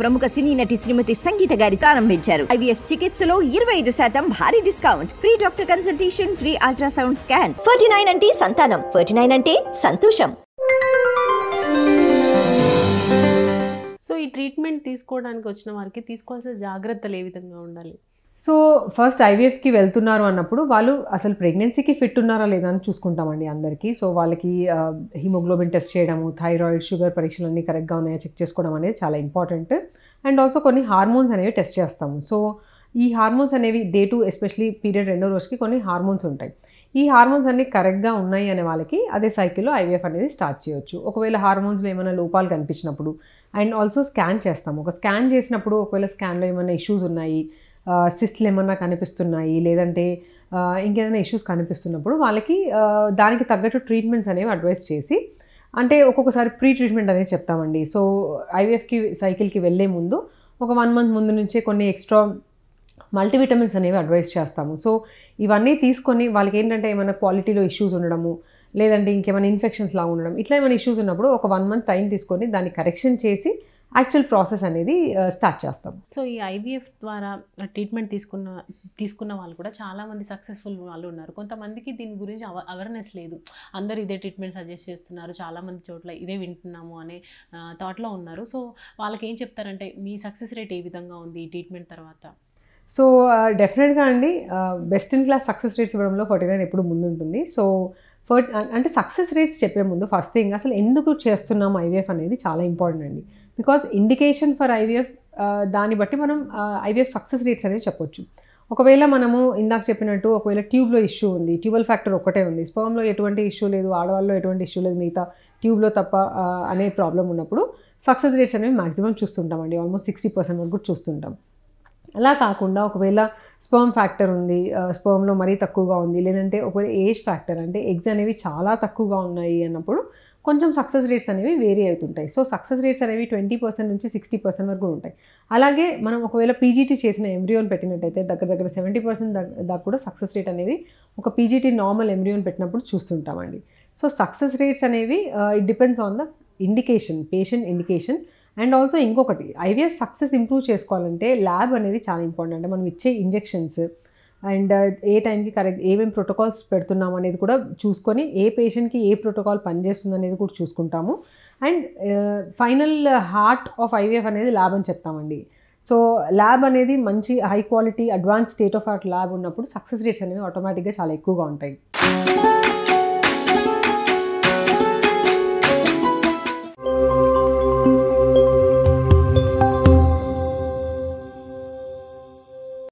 ప్రముఖ సినీ నటి శ్రీమతి సంగీత గారి ప్రారంభించారు ఐవీఎఫ్ చికిత్సలో ఇరవై ఐదు శాతం భారీ discount free doctor consultation free ultrasound scan forty nine అంటే సంతానం ఫార్టీ నైన్ అంటే సంతోషం సో ఈ ట్రీట్మెంట్ తీసుకోవడానికి వచ్చిన వారికి తీసుకోవాల్సిన జాగ్రత్తలు ఏ విధంగా ఉండాలి సో ఫస్ట్ ఐవీఎఫ్కి వెళ్తున్నారు అన్నప్పుడు వాళ్ళు అసలు ప్రెగ్నెన్సీకి ఫిట్ ఉన్నారా లేదా అని చూసుకుంటామండి అందరికీ సో వాళ్ళకి హిమోగ్లోబిన్ టెస్ట్ చేయడము థైరాయిడ్ షుగర్ పరీక్షలు అన్నీ కరెక్ట్గా ఉన్నాయా చెక్ చేసుకోవడం అనేది చాలా ఇంపార్టెంట్ అండ్ ఆల్సో కొన్ని హార్మోన్స్ అనేవి టెస్ట్ చేస్తాము సో ఈ హార్మోన్స్ అనేవి డే టు ఎస్పెషలీ పీరియడ్ రెండో రోజుకి కొన్ని హార్మోన్స్ ఉంటాయి ఈ హార్మోన్స్ అన్నీ కరెక్ట్గా ఉన్నాయి అనే వాళ్ళకి అదే సైకిల్లో ఐవీఎఫ్ అనేది స్టార్ట్ చేయొచ్చు ఒకవేళ హార్మోన్స్లో ఏమైనా లోపాలు కనిపించినప్పుడు అండ్ ఆల్సో స్కాన్ చేస్తాము ఒక స్కాన్ చేసినప్పుడు ఒకవేళ స్కాన్లో ఏమైనా ఇష్యూస్ ఉన్నాయి సిస్ట్లు ఏమన్నా కనిపిస్తున్నాయి లేదంటే ఇంకేదైనా ఇష్యూస్ కనిపిస్తున్నప్పుడు వాళ్ళకి దానికి తగ్గట్టు ట్రీట్మెంట్స్ అనేవి అడ్వైస్ చేసి అంటే ఒక్కొక్కసారి ప్రీ ట్రీట్మెంట్ అనేది చెప్తామండి సో ఐవీఎఫ్కి సైకిల్కి వెళ్ళే ముందు ఒక వన్ మంత్ ముందు నుంచే కొన్ని ఎక్స్ట్రా మల్టీవిటమిన్స్ అనేవి అడ్వైస్ చేస్తాము సో ఇవన్నీ తీసుకొని వాళ్ళకి ఏంటంటే ఏమైనా క్వాలిటీలో ఇష్యూస్ ఉండడము లేదంటే ఇంకేమైనా ఇన్ఫెక్షన్స్ లాగా ఉండడం ఇట్లా ఏమైనా ఇష్యూస్ ఉన్నప్పుడు ఒక వన్ మంత్ టైం తీసుకొని దాన్ని కరెక్షన్ చేసి యాక్చువల్ ప్రాసెస్ అనేది స్టార్ట్ చేస్తాం సో ఈ ఐవీఎఫ్ ద్వారా ట్రీట్మెంట్ uh, తీసుకున్న తీసుకున్న వాళ్ళు కూడా చాలామంది సక్సెస్ఫుల్ వాళ్ళు ఉన్నారు కొంతమందికి దీని గురించి అవ అవేర్నెస్ లేదు అందరు ఇదే ట్రీట్మెంట్ సజెస్ట్ చేస్తున్నారు చాలామంది చోట్ల ఇదే వింటున్నాము అనే థాట్లో uh, ఉన్నారు సో వాళ్ళకి ఏం చెప్తారంటే మీ సక్సెస్ రేట్ ఏ విధంగా ఉంది ఈ ట్రీట్మెంట్ తర్వాత సో డెఫినెట్గా uh, అండి best in class success rates ఇవ్వడంలో ఫార్టీ నైన్ ఎప్పుడు ముందుంటుంది సో ఫర్ అంటే సక్సెస్ రేట్స్ చెప్పే ముందు ఫస్ట్ థింగ్ అసలు ఎందుకు చేస్తున్నాం ఐవీఎఫ్ అనేది చాలా ఇంపార్టెంట్ అండి బికాస్ ఇండికేషన్ ఫర్ ఐవీఎఫ్ దాన్ని బట్టి మనం ఐవీఎఫ్ సక్సెస్ రేట్స్ అనేవి చెప్పొచ్చు ఒకవేళ మనము ఇందాక చెప్పినట్టు ఒకవేళ ట్యూబ్లో ఇష్యూ ఉంది ట్యూబల్ ఫ్యాక్టర్ ఒకటే ఉంది స్పోమ్లో ఎటువంటి ఇష్యూ లేదు ఆడవాళ్ళలో ఎటువంటి ఇష్యూ లేదు మిగతా ట్యూబ్లో తప్ప అనే ప్రాబ్లం ఉన్నప్పుడు సక్సెస్ రేట్స్ అనేవి మాక్సిమం చూస్తుంటామండి ఆల్మోస్ట్ సిక్స్టీ పర్సెంట్ వరకు చూస్తుంటాం అలా కాకుండా ఒకవేళ స్పర్మ్ ఫ్యాక్టర్ ఉంది స్పర్మ్లో మరీ తక్కువగా ఉంది లేదంటే ఒక ఏజ్ ఫ్యాక్టర్ అంటే ఎగ్స్ అనేవి చాలా తక్కువగా ఉన్నాయి అన్నప్పుడు కొంచెం సక్సెస్ రేట్స్ అనేవి వేరీ అవుతుంటాయి సో సక్సెస్ రేట్స్ అనేవి ట్వంటీ పర్సెంట్ నుంచి సిక్స్టీ పర్సెంట్ వరకు ఉంటాయి అలాగే మనం ఒకవేళ పీజీటీ చేసిన ఎంబ్రియోన్ పెట్టినట్టయితే దగ్గర దగ్గర సెవెంటీ పర్సెంట్ దాకా కూడా సక్సెస్ రేట్ అనేది ఒక పీజీటీ నార్మల్ ఎంబ్రియోన్ పెట్టినప్పుడు చూస్తుంటామండి సో సక్సెస్ రేట్స్ అనేవి it depends on the indication patient indication and also ఇంకొకటి ఐవీఎఫ్ సక్సెస్ ఇంప్రూవ్ చేసుకోవాలంటే ల్యాబ్ అనేది చాలా ఇంపార్టెంట్ అంటే మనం ఇచ్చే ఇంజెక్షన్స్ అండ్ ఏ టైంకి కరెక్ట్ ఏమేమి ప్రోటోకాల్స్ పెడుతున్నాం అనేది కూడా చూసుకొని ఏ పేషెంట్కి ఏ ప్రోటోకాల్ పనిచేస్తుంది అనేది కూడా చూసుకుంటాము and final heart of IVF అనేది ల్యాబ్ అని చెప్తామండి సో ల్యాబ్ అనేది మంచి high quality advance state of art lab ఉన్నప్పుడు సక్సెస్ రేట్స్ అనేవి ఆటోమేటిక్గా చాలా ఎక్కువగా ఉంటాయి